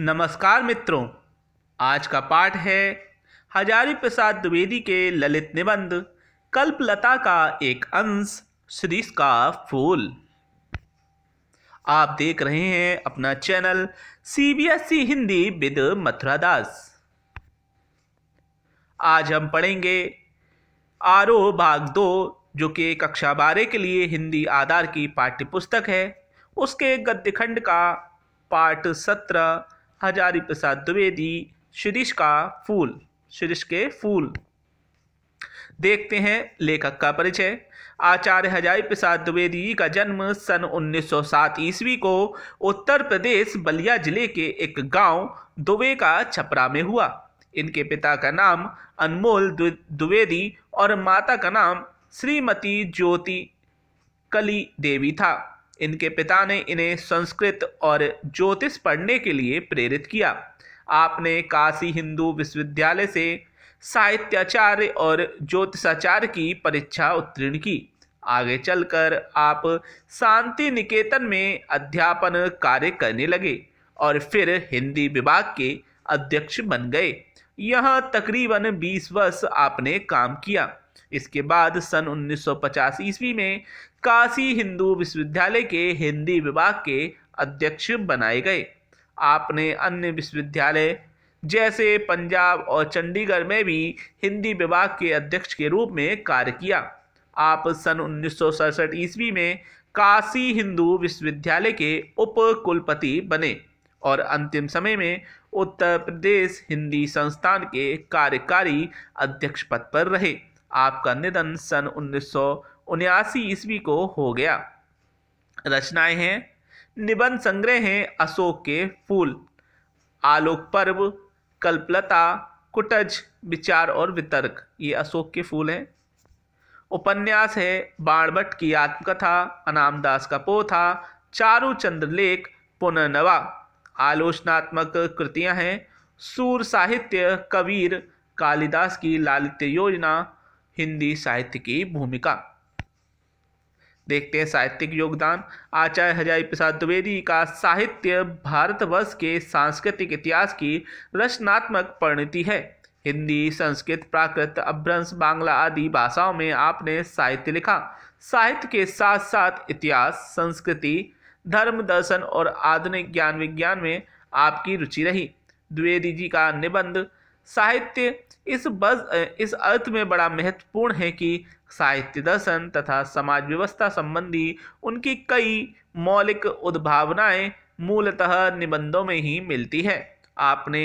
नमस्कार मित्रों आज का पाठ है हजारी प्रसाद द्विवेदी के ललित निबंध कल्पलता का एक अंश सीरीज का फूल आप देख रहे हैं अपना channel C B S E Hindi with Mathura Das आज हम पढ़ेंगे आरो भाग दो जो कि कक्षा बारह के लिए हिंदी आधार की पाठ्य पुस्तक है उसके गद्य खंड का पाठ सत्रह हजारी प्रसाद द्विवेदी शिरीष का फूल शिरीष के फूल देखते हैं लेखक का परिचय आचार्य हजारी प्रसाद द्विवेदी जी का जन्म सन 1907 ईस्वी को उत्तर प्रदेश बलिया जिले के एक गांव दुबे का छपरा में हुआ इनके पिता का नाम अनमोल द्विवेदी और माता का नाम श्रीमती ज्योति कली देवी था इनके पिता ने इन्हें संस्कृत और ज्योतिष पढ़ने के लिए प्रेरित किया आपने काशी हिंदू विश्वविद्यालय से साहित्याचार्य और ज्योतिषाचार्य की परीक्षा उत्तीर्ण की आगे चलकर आप शांति निकेतन में अध्यापन कार्य करने लगे और फिर हिंदी विभाग के अध्यक्ष बन गए यहाँ तकरीबन 20 वर्ष आपने काम किया इसके बाद सन उन्नीस ईस्वी में काशी हिंदू विश्वविद्यालय के हिंदी विभाग के अध्यक्ष बनाए गए आपने अन्य विश्वविद्यालय जैसे पंजाब और चंडीगढ़ में भी हिंदी विभाग के अध्यक्ष के रूप में कार्य किया आप सन उन्नीस ईस्वी में काशी हिंदू विश्वविद्यालय के उप कुलपति बने और अंतिम समय में उत्तर प्रदेश हिंदी संस्थान के कार्यकारी अध्यक्ष पद पर रहे आपका निधन सन उन्नीस ईस्वी को हो गया रचनाएं हैं निबंध संग्रह हैं अशोक के फूल आलोक पर्व कल्पलता कुटज विचार और वितर्क ये अशोक के फूल हैं उपन्यास है बाणभट्ट की आत्मकथा अनामदास का पोथा चारू चंद्रलेख पुनर्नवा आलोचनात्मक कृतियां हैं सूर साहित्य कबीर कालिदास की लालित्य योजना हिंदी साहित्य की भूमिका देखते हैं साहित्यिक योगदान आचार्य हजारी प्रसाद द्विवेदी का साहित्य भारतवर्ष के सांस्कृतिक इतिहास की रचनात्मक परिणति है हिंदी संस्कृत प्राकृत अभ्रंश बांग्ला आदि भाषाओं में आपने साहित्य लिखा साहित्य के साथ साथ इतिहास संस्कृति धर्म दर्शन और आधुनिक ज्ञान विज्ञान में आपकी रुचि रही द्विवेदी जी का निबंध साहित्य इस बज इस अर्थ में बड़ा महत्वपूर्ण है कि साहित्य दर्शन तथा समाज व्यवस्था संबंधी उनकी कई मौलिक उद्भावनाएं मूलतः निबंधों में ही मिलती है आपने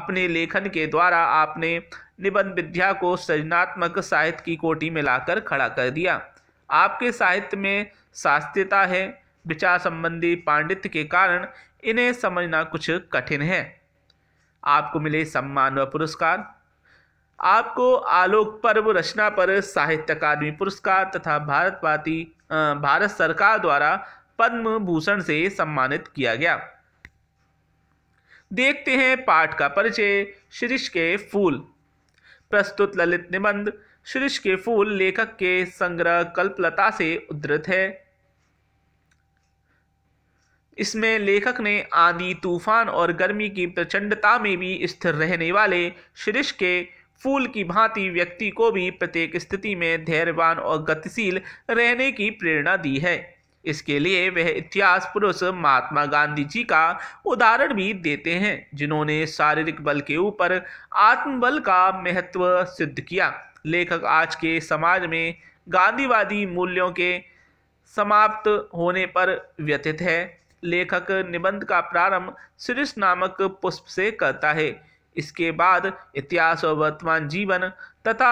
अपने लेखन के द्वारा आपने निबंध विद्या को सृजनात्मक साहित्य की कोटि में लाकर खड़ा कर दिया आपके साहित्य में शास्त्रीयता है विचार संबंधी पांडित्य के कारण इन्हें समझना कुछ कठिन है आपको मिले सम्मान व पुरस्कार आपको आलोक पर्व रचना पर साहित्य अकादमी पुरस्कार तथा भारत भारती भारत सरकार द्वारा पद्म भूषण से सम्मानित किया गया देखते हैं पाठ का परिचय शीर्ष के फूल प्रस्तुत ललित निबंध शीर्ष के फूल लेखक के संग्रह कल्पलता से उद्धृत है इसमें लेखक ने आंधी तूफान और गर्मी की प्रचंडता में भी स्थिर रहने वाले शीर्ष के फूल की भांति व्यक्ति को भी प्रत्येक स्थिति में धैर्यवान और गतिशील रहने की प्रेरणा दी है इसके लिए वह इतिहास पुरुष महात्मा गांधी जी का उदाहरण भी देते हैं जिन्होंने शारीरिक बल के ऊपर आत्मबल का महत्व सिद्ध किया लेखक आज के समाज में गांधीवादी मूल्यों के समाप्त होने पर व्यथित है लेखक निबंध का प्रारंभ सिरिस नामक पुष्प से करता है इसके बाद इतिहास और वर्तमान जीवन तथा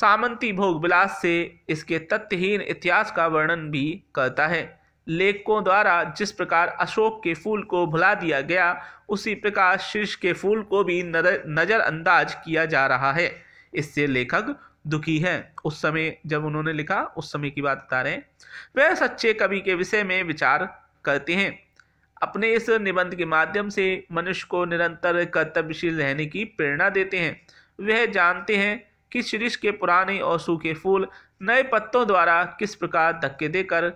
सामंती भोग विलास से इसके तथ्यहीन इतिहास का वर्णन भी करता है लेखकों द्वारा जिस प्रकार अशोक के फूल को भुला दिया गया उसी प्रकार शीर्ष के फूल को भी नज़रअंदाज किया जा रहा है इससे लेखक दुखी है उस समय जब उन्होंने लिखा उस समय की बात बता रहे हैं वह सच्चे कवि के विषय में विचार करते हैं अपने इस निबंध के माध्यम से मनुष्य को निरंतर कर्तव्यशील रहने की प्रेरणा देते हैं वह जानते हैं कि शीर्ष के पुराने और सूखे फूल नए पत्तों द्वारा किस प्रकार धक्के देकर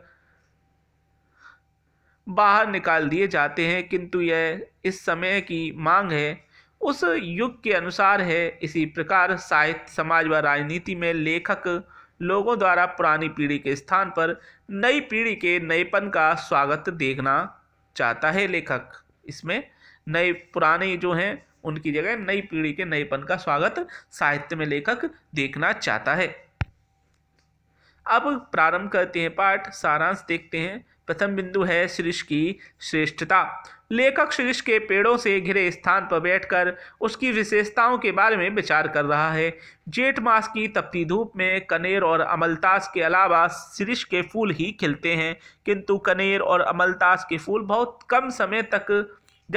बाहर निकाल दिए जाते हैं किंतु यह इस समय की मांग है उस युग के अनुसार है इसी प्रकार साहित्य समाज व राजनीति में लेखक लोगों द्वारा पुरानी पीढ़ी के स्थान पर नई पीढ़ी के नएपन का स्वागत देखना चाहता है लेखक इसमें नए पुराने जो हैं उनकी जगह नई पीढ़ी के नएपन का स्वागत साहित्य में लेखक देखना चाहता है अब प्रारंभ करते हैं पाठ सारांश देखते हैं प्रथम बिंदु है शीर्ष की श्रेष्ठता लेखक शीर्ष के पेड़ों से घिरे स्थान पर बैठकर उसकी विशेषताओं के बारे में विचार कर रहा है जेठ मास की तपती धूप में कनेर और अमलतास के अलावा शीर्ष के फूल ही खिलते हैं किंतु कनेर और अमलतास के फूल बहुत कम समय तक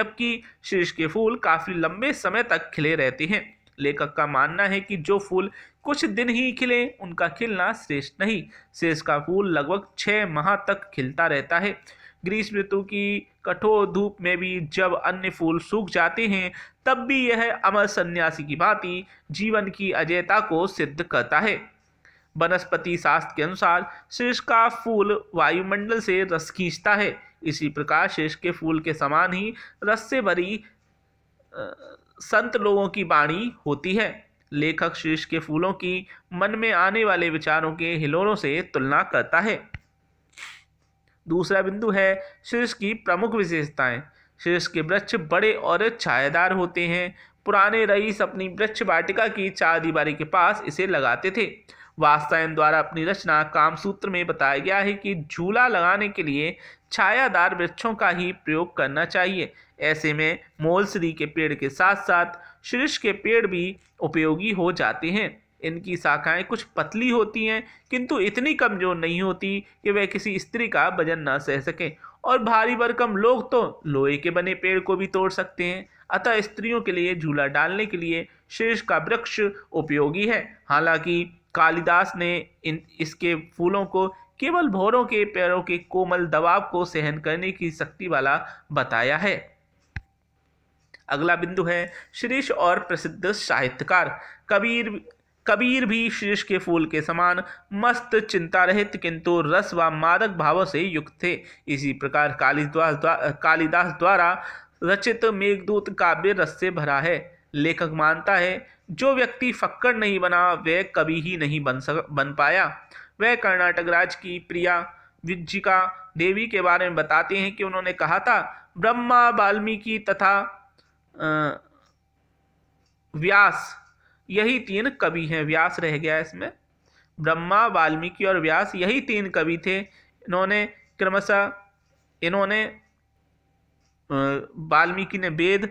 जबकि शीर्ष के फूल काफ़ी लंबे समय तक खिले रहते हैं लेखक का मानना है कि जो फूल कुछ दिन ही खिले उनका खिलना श्रेष्ठ नहीं शेष का फूल लगभग छः माह तक खिलता रहता है ग्रीष्म ऋतु की कठोर धूप में भी जब अन्य फूल सूख जाते हैं तब भी यह अमर सन्यासी की भांति जीवन की अजयता को सिद्ध करता है वनस्पति शास्त्र के अनुसार शीर्ष का फूल वायुमंडल से रस खींचता है इसी प्रकार शीर्ष के फूल के समान ही रस से भरी संत लोगों की बाणी होती है लेखक शीर्ष के फूलों की मन में आने वाले विचारों के हिलोरों से तुलना करता है दूसरा बिंदु है शीर्ष की प्रमुख विशेषताएं शीर्ष के वृक्ष बड़े और छायादार होते हैं पुराने रईस अपनी वृक्ष वाटिका की चार दीवारी के पास इसे लगाते थे वास्तायन द्वारा अपनी रचना कामसूत्र में बताया गया है कि झूला लगाने के लिए छायादार वृक्षों का ही प्रयोग करना चाहिए ऐसे में मोलसरी के पेड़ के साथ साथ शीर्ष के पेड़ भी उपयोगी हो जाते हैं इनकी शाखाएं कुछ पतली होती हैं किंतु इतनी कमज़ोर नहीं होती कि वह किसी स्त्री का वजन ना सह सकें और भारी भरकम लोग तो लोहे के बने पेड़ को भी तोड़ सकते हैं अतः स्त्रियों के लिए झूला डालने के लिए शीर्ष का वृक्ष उपयोगी है हालांकि कालिदास ने इन इसके फूलों को केवल भोरों के पैरों के कोमल दबाव को सहन करने की शक्ति वाला बताया है अगला बिंदु है शीर्ष और प्रसिद्ध साहित्यकार कबीर कबीर भी शीर्ष के फूल के समान मस्त चिंता रहित किंतु रस व मादक भाव से युक्त थे इसी प्रकार कालिदास द्वारा कालिदास द्वारा रचित मेघदूत काव्य रस से भरा है लेखक मानता है जो व्यक्ति फक्कड़ नहीं बना वह कभी ही नहीं बन सक बन पाया वह कर्नाटक राज की प्रिया विज्जिका देवी के बारे में बताते हैं कि उन्होंने कहा था ब्रह्मा वाल्मीकि तथा व्यास यही तीन कवि हैं व्यास रह गया इसमें ब्रह्मा वाल्मीकि और व्यास यही तीन कवि थे इन्होंने क्रमशः इन्होंने वाल्मीकि ने वेद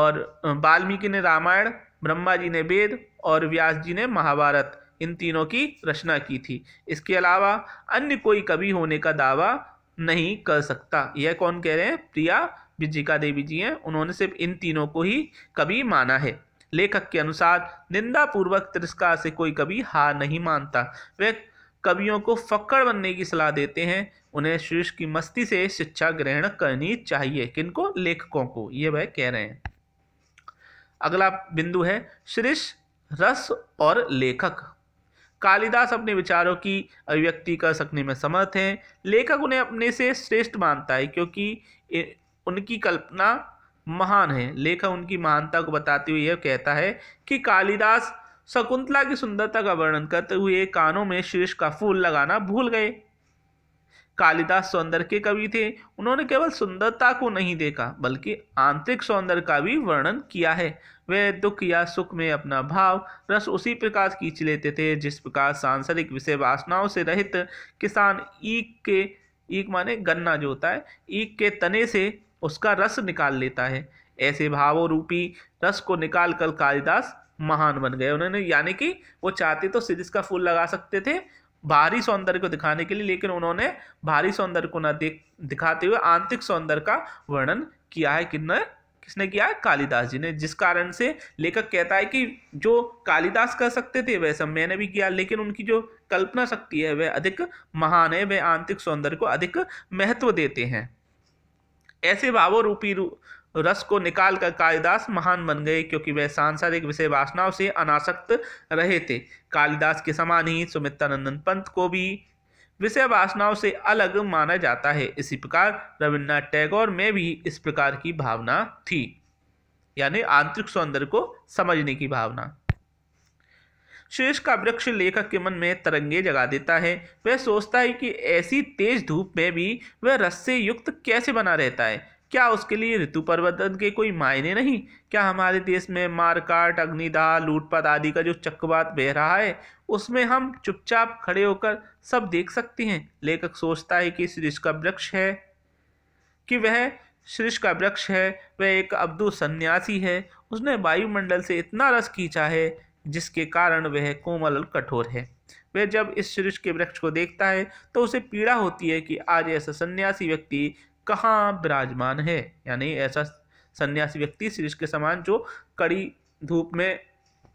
और वाल्मीकि ने रामायण ब्रह्मा जी ने वेद और व्यास जी ने महाभारत इन तीनों की रचना की थी इसके अलावा अन्य कोई कवि होने का दावा नहीं कर सकता यह कौन कह रहे हैं प्रिया विजिका देवी जी हैं उन्होंने सिर्फ इन तीनों को ही कभी माना है लेखक के अनुसार निंदा पूर्वक तिरस्कार से कोई कभी हार नहीं मानता वे कवियों को फक्कड़ बनने की सलाह देते हैं उन्हें शीर्ष की मस्ती से शिक्षा ग्रहण करनी चाहिए किनको लेखकों को ये वह कह रहे हैं अगला बिंदु है शीर्ष रस और लेखक कालिदास अपने विचारों की अभिव्यक्ति कर सकने में समर्थ हैं लेखक उन्हें अपने से श्रेष्ठ मानता है क्योंकि उनकी कल्पना महान है लेखक उनकी महानता को बताते हुए यह कहता है कि कालिदास शकुंतला की सुंदरता का वर्णन करते हुए कानों में शीर्ष का फूल लगाना भूल गए कालिदास सौंदर्य के कवि थे उन्होंने केवल सुंदरता को नहीं देखा बल्कि आंतरिक सौंदर्य का भी वर्णन किया है वे दुख या सुख में अपना भाव रस उसी प्रकार खींच लेते थे जिस प्रकार सांसारिक विषय वासनाओं से रहित किसान ईक के ईक माने गन्ना जो होता है ईक के तने से उसका रस निकाल लेता है ऐसे भाव रूपी रस को निकाल कर कालिदास महान बन गए उन्होंने यानी कि वो चाहते तो सिरिस का फूल लगा सकते थे भारी सौंदर्य को दिखाने के लिए लेकिन उन्होंने भारी सौंदर्य को ना देख दिखाते हुए आंतरिक सौंदर्य का वर्णन किया है किन्न किसने किया है कालिदास जी ने जिस कारण से लेखक कहता है कि जो कालिदास कर सकते थे वैसा मैंने भी किया लेकिन उनकी जो कल्पना शक्ति है वह अधिक महान है वह आंतरिक सौंदर्य को अधिक महत्व देते हैं ऐसे भावो रूपी रू, रस को निकाल कर कालिदास महान बन गए क्योंकि वह सांसारिक विषय वासनाओं से अनासक्त रहे थे कालिदास के समान ही सुमित्रानंदन पंत को भी विषय वासनाओं से अलग माना जाता है इसी प्रकार रविन्द्रनाथ टैगोर में भी इस प्रकार की भावना थी यानी आंतरिक सौंदर्य को समझने की भावना शेष का वृक्ष लेखक के मन में तरंगे जगा देता है वह सोचता है कि ऐसी तेज धूप में भी वह रस्से युक्त कैसे बना रहता है क्या उसके लिए ऋतु परिवर्तन के कोई मायने नहीं क्या हमारे देश में मारकाट अग्निदाह लूटपाट आदि का जो चक्रवात बह रहा है उसमें हम चुपचाप खड़े होकर सब देख सकते हैं लेखक सोचता है कि शीर्ष का वृक्ष है कि वह शीर्ष का वृक्ष है वह एक अब्दू सन्यासी है उसने वायुमंडल से इतना रस खींचा है जिसके कारण वह कोमल कठोर है वह जब इस शीर्ष के वृक्ष को देखता है तो उसे पीड़ा होती है कि आज ऐसा सन्यासी व्यक्ति कहाँ विराजमान है यानी ऐसा सन्यासी व्यक्ति शीर्ष के समान जो कड़ी धूप में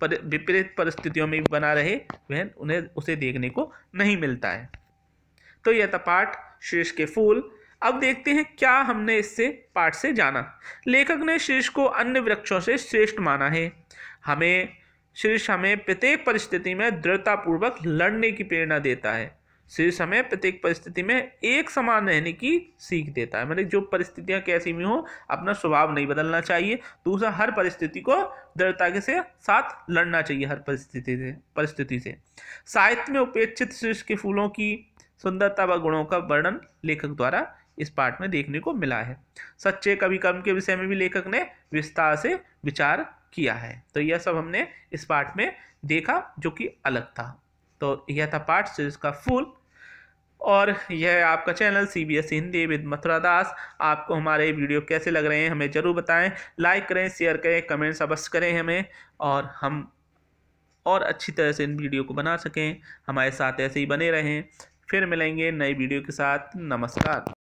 पर विपरीत परिस्थितियों में बना रहे वह उन्हें उसे देखने को नहीं मिलता है तो यह था पाठ शीर्ष के फूल अब देखते हैं क्या हमने इससे पाठ से जाना लेखक ने शीर्ष को अन्य वृक्षों से श्रेष्ठ माना है हमें शीर्ष हमें प्रत्येक परिस्थिति में दृढ़तापूर्वक लड़ने की प्रेरणा देता है शीर्ष हमें प्रत्येक परिस्थिति में एक समान रहने की सीख देता है मतलब जो परिस्थितियाँ कैसी भी हो अपना स्वभाव नहीं बदलना चाहिए दूसरा हर परिस्थिति को दृढ़ता के साथ लड़ना चाहिए हर परिस्थिति से परिस्थिति से साहित्य में उपेक्षित शीर्ष के फूलों की सुंदरता व गुणों का वर्णन लेखक द्वारा इस पाठ में देखने को मिला है सच्चे कवि कर्म के विषय में भी लेखक ने विस्तार से विचार किया है तो यह सब हमने इस पार्ट में देखा जो कि अलग था तो यह था पार्ट सीरीज का फुल और यह आपका channel C B S Hindi with Mathura Das आपको हमारे वीडियो कैसे लग रहे हैं हमें ज़रूर बताएं लाइक करें शेयर करें कमेंट्स अवश्य करें हमें और हम और अच्छी तरह से इन वीडियो को बना सकें हमारे साथ ऐसे ही बने रहें फिर मिलेंगे नई वीडियो के साथ नमस्कार